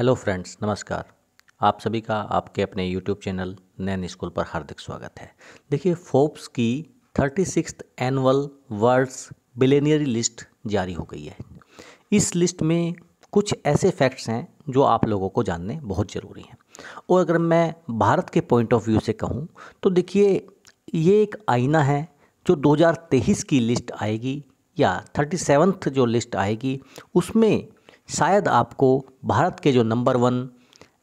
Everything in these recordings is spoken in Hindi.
हेलो फ्रेंड्स नमस्कार आप सभी का आपके अपने यूट्यूब चैनल नैन स्कूल पर हार्दिक स्वागत है देखिए फोर्ब्स की thirty six annual world's billionaires list जारी हो गई है इस लिस्ट में कुछ ऐसे फैक्ट्स हैं जो आप लोगों को जानने बहुत ज़रूरी हैं और अगर मैं भारत के पॉइंट ऑफ व्यू से कहूँ तो देखिए ये एक आईना है जो 2023 की लिस्ट आएगी या थर्टी जो लिस्ट आएगी उसमें शायद आपको भारत के जो नंबर वन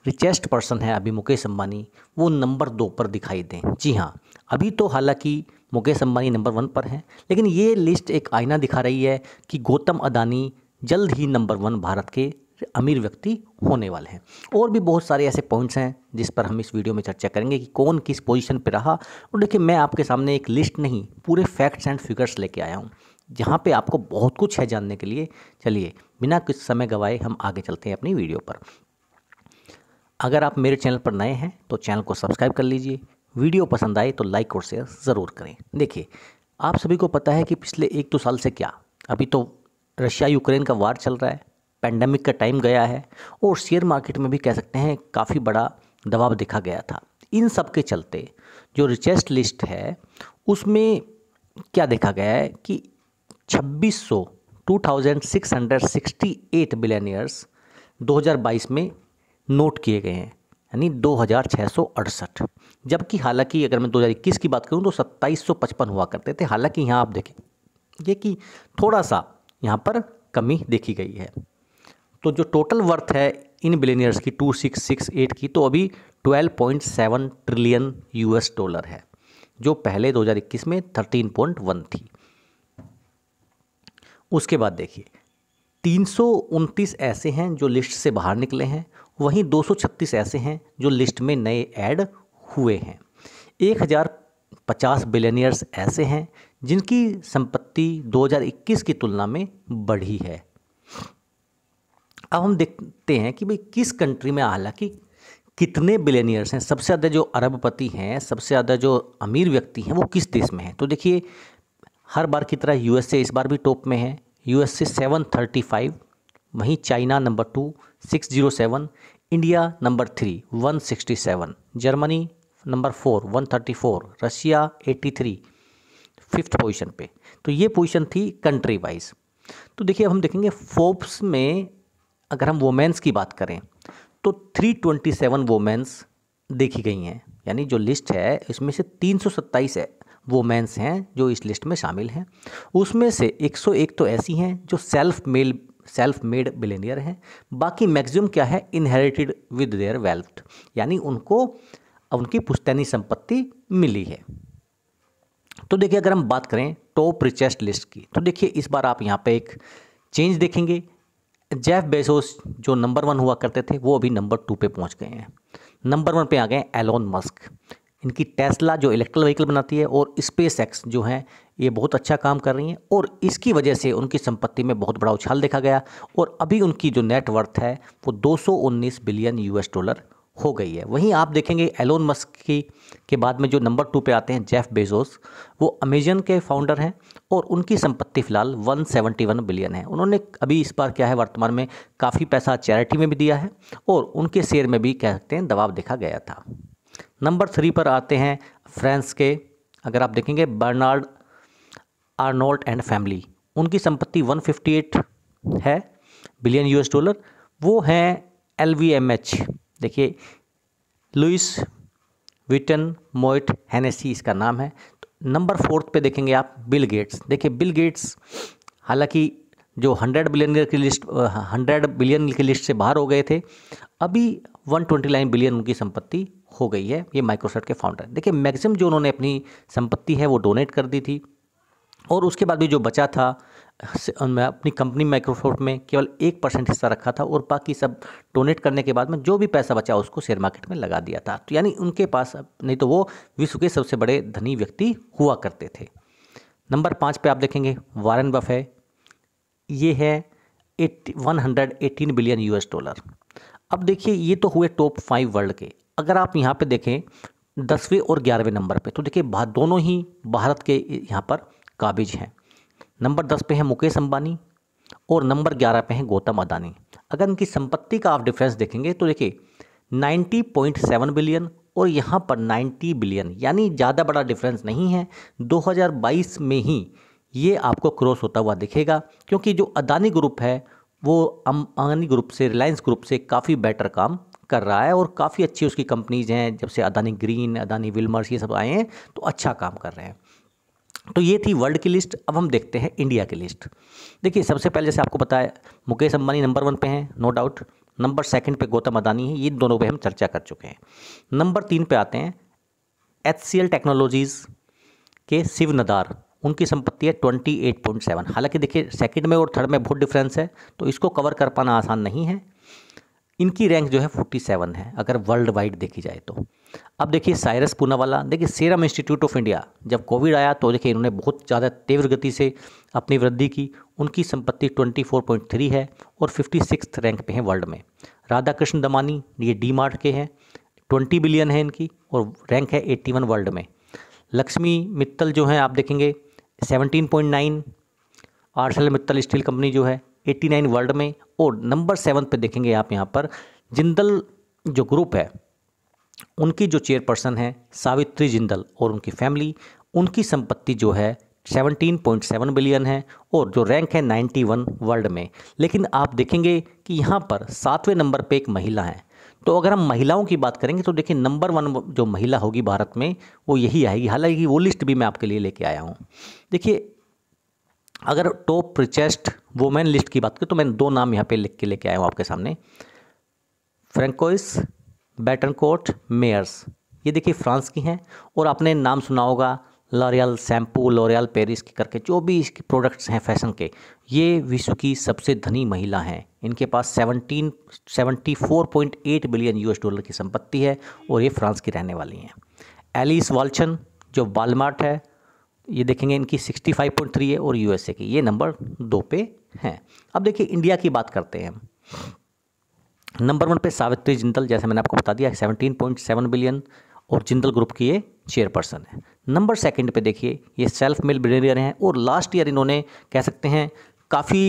रिचेस्ट पर्सन है अभी मुकेश अम्बानी वो नंबर दो पर दिखाई दें जी हाँ अभी तो हालांकि मुकेश अम्बानी नंबर वन पर हैं लेकिन ये लिस्ट एक आईना दिखा रही है कि गौतम अदानी जल्द ही नंबर वन भारत के अमीर व्यक्ति होने वाले हैं और भी बहुत सारे ऐसे पॉइंट्स हैं जिस पर हम इस वीडियो में चर्चा करेंगे कि कौन किस पोजीशन पर रहा और देखिए मैं आपके सामने एक लिस्ट नहीं पूरे फैक्ट्स एंड फिगर्स लेके आया हूँ जहाँ पे आपको बहुत कुछ है जानने के लिए चलिए बिना कुछ समय गवाए हम आगे चलते हैं अपनी वीडियो पर अगर आप मेरे चैनल पर नए हैं तो चैनल को सब्सक्राइब कर लीजिए वीडियो पसंद आए तो लाइक और शेयर ज़रूर करें देखिए आप सभी को पता है कि पिछले एक दो साल से क्या अभी तो रशिया यूक्रेन का वार चल रहा है पैंडमिक का टाइम गया है और शेयर मार्केट में भी कह सकते हैं काफ़ी बड़ा दबाव देखा गया था इन सब के चलते जो रिचेस्ट लिस्ट है उसमें क्या देखा गया है कि छब्बीस सौ two thousand six hundred sixty eight billionaires दो हज़ार बाईस में नोट किए गए हैं यानी दो हज़ार छः सौ अड़सठ जबकि हालांकि अगर मैं दो हज़ार इक्कीस की बात करूँ तो सत्ताईस सौ पचपन हुआ करते थे हालांकि यहाँ आप देखें ये कि थोड़ा सा यहाँ पर कमी देखी गई है तो जो टोटल वर्थ है इन बिलेनियर्स की टू सिक्स सिक्स एट की तो अभी twelve point seven trillion US dollar है जो पहले 2021 में थर्टीन पॉइंट वन थी उसके बाद देखिए तीन ऐसे हैं जो लिस्ट से बाहर निकले हैं वहीं 236 ऐसे हैं जो लिस्ट में नए ऐड हुए हैं एक हज़ार पचास बिलेनियर्स ऐसे हैं जिनकी संपत्ति 2021 की तुलना में बढ़ी है अब हम देखते हैं कि भाई किस कंट्री में हालांकि कितने बिलेनियर्स हैं सबसे ज़्यादा जो अरबपति हैं सबसे ज़्यादा जो अमीर व्यक्ति हैं वो किस देश में हैं तो देखिए हर बार की तरह यूएसए इस बार भी टॉप में है यूएसए 735 वहीं China number two 607 India number three 167 Germany number four 134 Russia 83 fifth position पे तो ये पोजीशन थी कंट्री वाइज तो देखिए अब हम देखेंगे फोर्ब्स में अगर हम वोमेंस की बात करें तो 327 वोमेंस देखी गई हैं यानी जो लिस्ट है इसमें से सत्ताईस है वोमेंस हैं जो इस लिस्ट में शामिल हैं उसमें से 101 तो ऐसी हैं जो self mail self made billionaire हैं बाकी मैक्सिमम क्या है इनहेरिटेड विद देयर वेल्थ यानी उनको उनकी पुस्तैनी संपत्ति मिली है तो देखिए अगर हम बात करें टॉप रिचेस्ट लिस्ट की तो देखिए इस बार आप यहाँ पे एक चेंज देखेंगे जेफ बेसोस जो नंबर वन हुआ करते थे वो अभी नंबर टू पे पहुँच गए हैं नंबर वन पे आ गए एलोन मस्क इनकी टेस्ला जो इलेक्ट्रिकल व्हीकल बनाती है और स्पेस एक्स जो है ये बहुत अच्छा काम कर रही हैं और इसकी वजह से उनकी संपत्ति में बहुत बड़ा उछाल देखा गया और अभी उनकी जो नेटवर्थ है वो 219 बिलियन यूएस डॉलर हो गई है वहीं आप देखेंगे एलोन मस्क की के बाद में जो नंबर टू पे आते हैं जेफ बेजोस वो अमेजन के फाउंडर हैं और उनकी संपत्ति फिलहाल 171 बिलियन है उन्होंने अभी इस बार क्या है वर्तमान में काफ़ी पैसा चैरिटी में भी दिया है और उनके शेयर में भी कह सकते हैं दबाव देखा गया था नंबर थ्री पर आते हैं फ्रांस के अगर आप देखेंगे बर्नार्ड आर्नोल्ट एंड फैमिली उनकी संपत्ति 158 है बिलियन यूएस डॉलर वो हैं एल देखिए लुइस विटन मोइट हैनेसी इसका नाम है नंबर फोर्थ पे देखेंगे आप बिल गेट्स देखिए बिल गेट्स हालांकि जो हंड्रेड बिलियन की लिस्ट हंड्रेड बिलियन की लिस्ट से बाहर हो गए थे अभी वन ट्वेंटी नाइन बिलियन उनकी संपत्ति हो गई है ये माइक्रोसॉफ्ट के फाउंडर देखिए मैक्सिम जो उन्होंने अपनी संपत्ति है वो डोनेट कर दी थी और उसके बाद भी जो बचा था अपनी कंपनी माइक्रोसॉफ्ट में केवल एक परसेंट हिस्सा रखा था और बाकी सब डोनेट करने के बाद में जो भी पैसा बचा उसको शेयर मार्केट में लगा दिया था तो यानी उनके पास नहीं तो वो विश्व के सबसे बड़े धनी व्यक्ति हुआ करते थे नंबर पाँच पे आप देखेंगे वारन बफे ये है at one hundred eighteen billion US dollar अब देखिए ये तो हुए टॉप फाइव वर्ल्ड के अगर आप यहाँ पे देखें दसवें और ग्यारहवें नंबर पे तो देखिए दोनों ही भारत के यहाँ पर काबिज हैं नंबर दस पे हैं मुकेश अंबानी और नंबर ग्यारह पे हैं गौतम अदानी अगर इनकी संपत्ति का आप डिफरेंस देखेंगे तो देखिए नाइन्टी पॉइंट सेवन बिलियन और यहाँ पर नाइन्टी बिलियन यानी ज़्यादा बड़ा डिफरेंस नहीं है दो हज़ार बाईस में ही ये आपको क्रॉस होता हुआ दिखेगा क्योंकि जो अदानी ग्रुप है वो अंबानी ग्रुप से रिलायंस ग्रुप से काफ़ी बेटर काम कर रहा है और काफ़ी अच्छी उसकी कंपनीज़ हैं जब से अदानी ग्रीन अदानी विलमर्स ये सब आए हैं तो अच्छा काम कर रहे हैं तो ये थी वर्ल्ड की लिस्ट अब हम देखते हैं इंडिया की लिस्ट देखिए सबसे पहले जैसे आपको बताया मुकेश अंबानी नंबर वन पे हैं नो डाउट नंबर सेकंड पे गौतम अदानी है ये दोनों पे हम चर्चा कर चुके हैं नंबर तीन पे आते हैं एच सी एल टेक्नोलॉजीज़ के शिव नदार उनकी संपत्ति है ट्वेंटी एट पॉइंट सेवन हालांकि देखिए सेकंड में और थर्ड में बहुत डिफरेंस है तो इसको कवर कर पाना आसान नहीं है इनकी रैंक जो है 47 है अगर वर्ल्ड वाइड देखी जाए तो अब देखिए साइरस पूनावाला देखिए सीरम इंस्टीट्यूट ऑफ इंडिया जब कोविड आया तो देखिए इन्होंने बहुत ज़्यादा तीव्र गति से अपनी वृद्धि की उनकी संपत्ति 24.3 है और फिफ्टी सिक्स रैंक पे हैं वर्ल्ड में राधा कृष्ण दमानी ये डी मार्ट के हैं ट्वेंटी बिलियन है इनकी और रैंक है वन वर्ल्ड में लक्ष्मी मित्तल जो हैं आप देखेंगे nine ArcelorMittal steel company जो है 89 वर्ल्ड में और नंबर सेवन पे देखेंगे आप यहाँ पर जिंदल जो ग्रुप है उनकी जो चेयरपर्सन है सावित्री जिंदल और उनकी फैमिली उनकी संपत्ति जो है 17.7 बिलियन है और जो रैंक है 91 वर्ल्ड में लेकिन आप देखेंगे कि यहाँ पर सातवें नंबर पे एक महिला है तो अगर हम महिलाओं की बात करेंगे तो देखिए नंबर वन जो महिला होगी भारत में वो यही आएगी हालांकि वो लिस्ट भी मैं आपके लिए लेके आया हूँ देखिए अगर टॉप रिचेस्ट वोमेन लिस्ट की बात करें तो मैं दो नाम यहाँ पे लिख के लेके आया हूँ आपके सामने फ्रेंकोइस बैटनकोट मेयर्स ये देखिए फ्रांस की हैं और आपने नाम सुना होगा लॉरियल शैम्पू लॉरियल पेरिस के करके जो भी इसके प्रोडक्ट्स हैं फैशन के ये विश्व की सबसे धनी महिला हैं इनके पास 17 74.8 बिलियन यूएस डॉलर की संपत्ति है और ये फ्रांस की रहने वाली हैं एलिस वाल्चन जो वालमार्ट है ये देखेंगे इनकी 65.3 है और यूएसए की ये नंबर दो पे हैं अब देखिए इंडिया की बात करते हैं हम नंबर वन पे सावित्री जिंदल जैसे मैंने आपको बता दिया 17.7 बिलियन और जिंदल ग्रुप की ये चेयरपर्सन है नंबर सेकंड पे देखिए ये सेल्फ मेल बिलियनियर हैं और लास्ट ईयर इन्होंने कह सकते हैं काफ़ी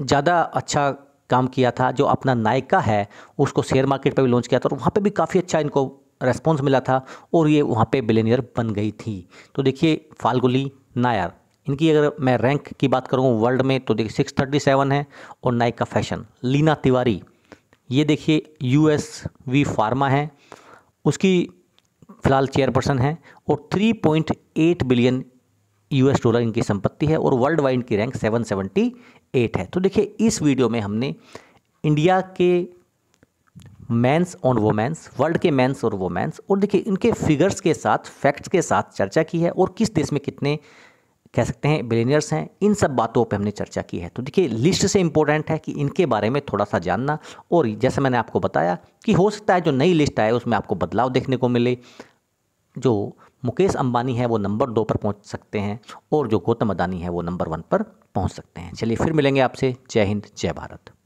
ज़्यादा अच्छा काम किया था जो अपना नायका है उसको शेयर मार्केट पर भी लॉन्च किया था और वहाँ पर भी काफ़ी अच्छा इनको रेस्पॉन्स मिला था और ये वहाँ पे बिलेनियर बन गई थी तो देखिए फाल्गुली नायर इनकी अगर मैं रैंक की बात करूँ वर्ल्ड में तो देखिए सिक्स थर्टी सेवन है और का फैशन लीना तिवारी ये देखिए यू एस वी फार्मा है उसकी फिलहाल चेयरपर्सन है और three point eight billion U S dollar इनकी संपत्ति है और वर्ल्ड वाइड की रैंक सेवन सेवेंटी एट है तो देखिए इस वीडियो में हमने इंडिया के मैंस ऑन वोमेंस वर्ल्ड के मैंस और वोमेंस और देखिए इनके फिगर्स के साथ फैक्ट्स के साथ चर्चा की है और किस देश में कितने कह सकते हैं बिलेनियर्स हैं इन सब बातों पे हमने चर्चा की है तो देखिए लिस्ट से इम्पोर्टेंट है कि इनके बारे में थोड़ा सा जानना और जैसे मैंने आपको बताया कि हो सकता है जो नई लिस्ट आए उसमें आपको बदलाव देखने को मिले जो मुकेश अंबानी है वो नंबर दो पर पहुंच सकते हैं और जो गौतम अदानी है वो नंबर वन पर पहुंच सकते हैं चलिए फिर मिलेंगे आपसे जय हिंद जय भारत